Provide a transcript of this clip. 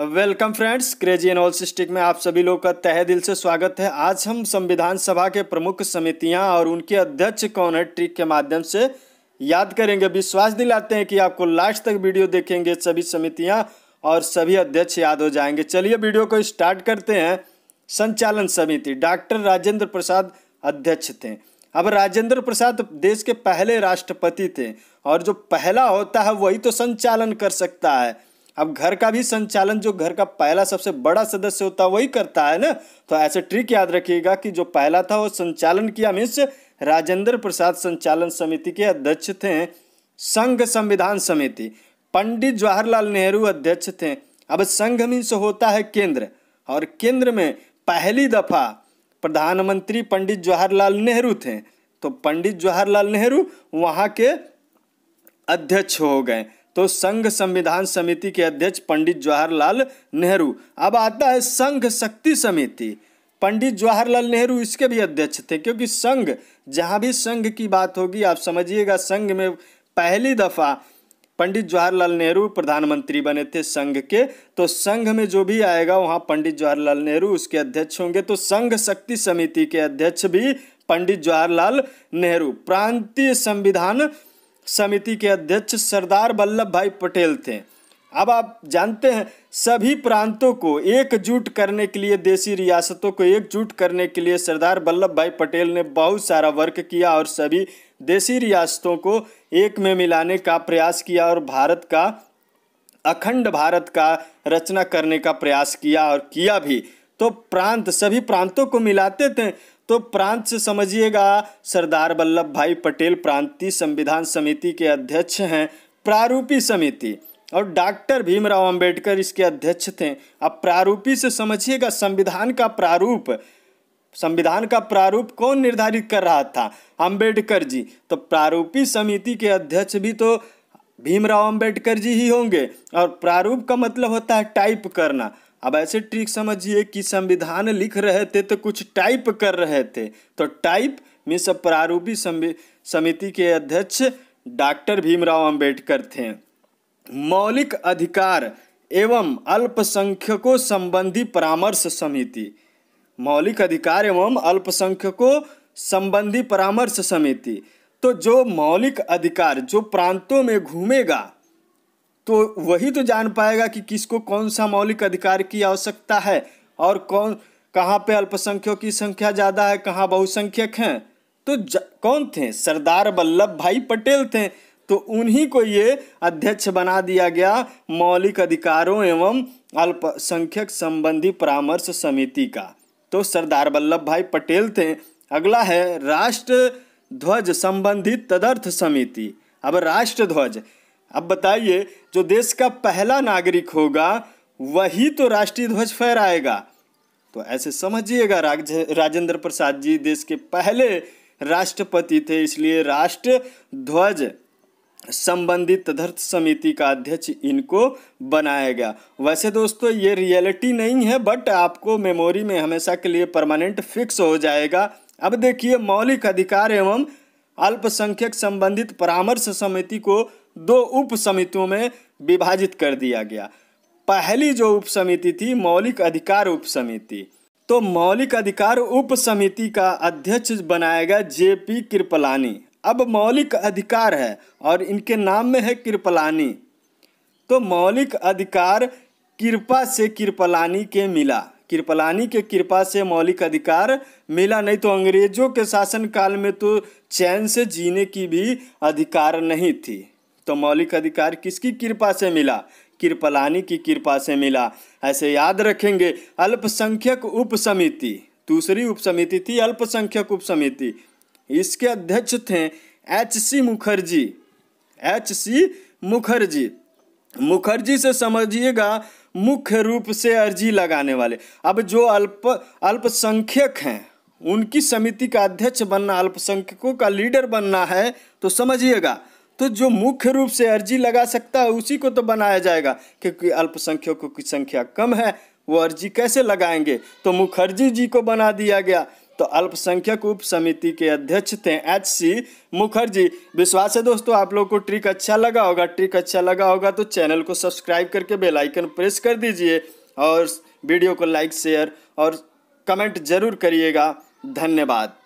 welcome friends crazy एनालिस्टिक में आप सभी लोग का तहे दिल से स्वागत है आज हम संविधान सभा के प्रमुख समितियां और उनके अध्यक्ष कौन है ट्रिक के माध्यम से याद करेंगे विश्वास दिलाते हैं कि आपको लास्ट तक वीडियो देखेंगे सभी समितियां और सभी अध्यक्ष याद हो जाएंगे चलिए वीडियो को स्टार्ट करते हैं संचालन समिति डॉक्टर राजेंद्र प्रसाद अध्यक्ष थे अब राजेंद्र प्रसाद देश के पहले राष्ट्रपति थे और जो पहला होता है वही तो संचालन कर सकता है अब घर का भी संचालन जो घर का पहला सबसे बड़ा सदस्य होता है वही करता है ना तो ऐसे ट्रिक याद रखिएगा कि जो पहला था वो संचालन किया मिस राजेंद्र प्रसाद संचालन समिति के अध्यक्ष थे संघ संविधान समिति पंडित जवाहरलाल नेहरू अध्यक्ष थे अब संघ मिंस होता है केंद्र और केंद्र में पहली दफा प्रधानमंत्री पंडित जवाहरलाल नेहरू थे तो पंडित जवाहरलाल नेहरू वहाँ के अध्यक्ष हो गए तो संघ संविधान समिति के अध्यक्ष पंडित जवाहरलाल नेहरू अब आता है संघ शक्ति समिति पंडित जवाहरलाल नेहरू इसके भी अध्यक्ष थे क्योंकि संघ जहाँ भी संघ की बात होगी आप समझिएगा संघ में पहली दफ़ा पंडित जवाहरलाल नेहरू प्रधानमंत्री बने थे संघ के तो संघ में जो भी आएगा वहाँ पंडित जवाहरलाल नेहरू उसके अध्यक्ष होंगे तो संघ शक्ति समिति के अध्यक्ष भी पंडित जवाहरलाल नेहरू प्रांतीय संविधान समिति के अध्यक्ष सरदार वल्लभ भाई पटेल थे अब आप जानते हैं सभी प्रांतों को एकजुट करने के लिए देसी रियासतों को एकजुट करने के लिए सरदार वल्लभ भाई पटेल ने बहुत सारा वर्क किया और सभी देसी रियासतों को एक में मिलाने का प्रयास किया और भारत का अखंड भारत का रचना करने का प्रयास किया और किया भी तो प्रांत सभी प्रांतों को मिलाते थे तो प्रांत से समझिएगा सरदार वल्लभ भाई पटेल प्रांतीय संविधान समिति के अध्यक्ष हैं प्रारूपी समिति और डॉक्टर भीमराव अंबेडकर इसके अध्यक्ष थे अब प्रारूपी से समझिएगा संविधान का प्रारूप संविधान का प्रारूप कौन निर्धारित कर रहा था अंबेडकर जी तो प्रारूपी समिति के अध्यक्ष भी तो भीमराव अंबेडकर जी ही होंगे और प्रारूप का मतलब होता है टाइप करना अब ऐसे ट्रिक समझिए कि संविधान लिख रहे थे तो कुछ टाइप कर रहे थे तो टाइप मीन्स प्रारूपी समिति के अध्यक्ष डॉक्टर भीमराव अंबेडकर थे मौलिक अधिकार एवं अल्पसंख्यकों संबंधी परामर्श समिति मौलिक अधिकार एवं अल्पसंख्यकों संबंधी परामर्श समिति तो जो मौलिक अधिकार जो प्रांतों में घूमेगा तो वही तो जान पाएगा कि किसको कौन सा मौलिक अधिकार की आवश्यकता है और कौन कहाँ पे अल्पसंख्यकों की संख्या ज़्यादा है कहाँ बहुसंख्यक हैं तो कौन थे सरदार वल्लभ भाई पटेल थे तो उन्हीं को ये अध्यक्ष बना दिया गया मौलिक अधिकारों एवं अल्पसंख्यक संबंधी परामर्श समिति का तो सरदार वल्लभ भाई पटेल थे अगला है राष्ट्र ध्वज संबंधित तदर्थ समिति अब राष्ट्र ध्वज अब बताइए जो देश का पहला नागरिक होगा वही तो राष्ट्रीय ध्वज फहराएगा तो ऐसे समझिएगा राजेंद्र प्रसाद जी देश के पहले राष्ट्रपति थे इसलिए राष्ट्र ध्वज संबंधित तदर्थ समिति का अध्यक्ष इनको बनाया गया वैसे दोस्तों ये रियलिटी नहीं है बट आपको मेमोरी में हमेशा के लिए परमानेंट फिक्स हो जाएगा अब देखिए मौलिक अधिकार एवं अल्पसंख्यक संबंधित परामर्श समिति को दो उप समितियों में विभाजित कर दिया गया पहली जो उप समिति थी मौलिक अधिकार उप समिति तो मौलिक अधिकार उप समिति का अध्यक्ष बनाया गया जे पी कृपलानी अब मौलिक अधिकार है और इनके नाम में है कृपलानी तो मौलिक अधिकार कृपा से कृपलानी के मिला कृपलानी के कृपा से मौलिक अधिकार मिला नहीं तो अंग्रेजों के शासनकाल में तो चैन से जीने की भी अधिकार नहीं थी तो मौलिक अधिकार किसकी कृपा से मिला कृपलानी की कृपा से मिला ऐसे याद रखेंगे अल्पसंख्यक उप समिति दूसरी उप समिति थी अल्पसंख्यक उप समिति इसके अध्यक्ष थे H C Mukherjee H C Mukherjee Mukherjee से समझिएगा मुख्य रूप से अर्जी लगाने वाले अब जो अल्प अल्पसंख्यक हैं उनकी समिति का अध्यक्ष बनना अल्पसंख्यकों का लीडर बनना है तो समझिएगा तो जो मुख्य रूप से अर्जी लगा सकता है उसी को तो बनाया जाएगा क्योंकि अल्पसंख्यकों की संख्या कम है वो अर्जी कैसे लगाएंगे तो मुखर्जी जी को बना दिया गया तो अल्पसंख्यक उप समिति के अध्यक्ष थे एच सी मुखर्जी विश्वास है दोस्तों आप लोगों को ट्रिक अच्छा लगा होगा ट्रिक अच्छा लगा होगा तो चैनल को सब्सक्राइब करके बेल आइकन प्रेस कर दीजिए और वीडियो को लाइक शेयर और कमेंट जरूर करिएगा धन्यवाद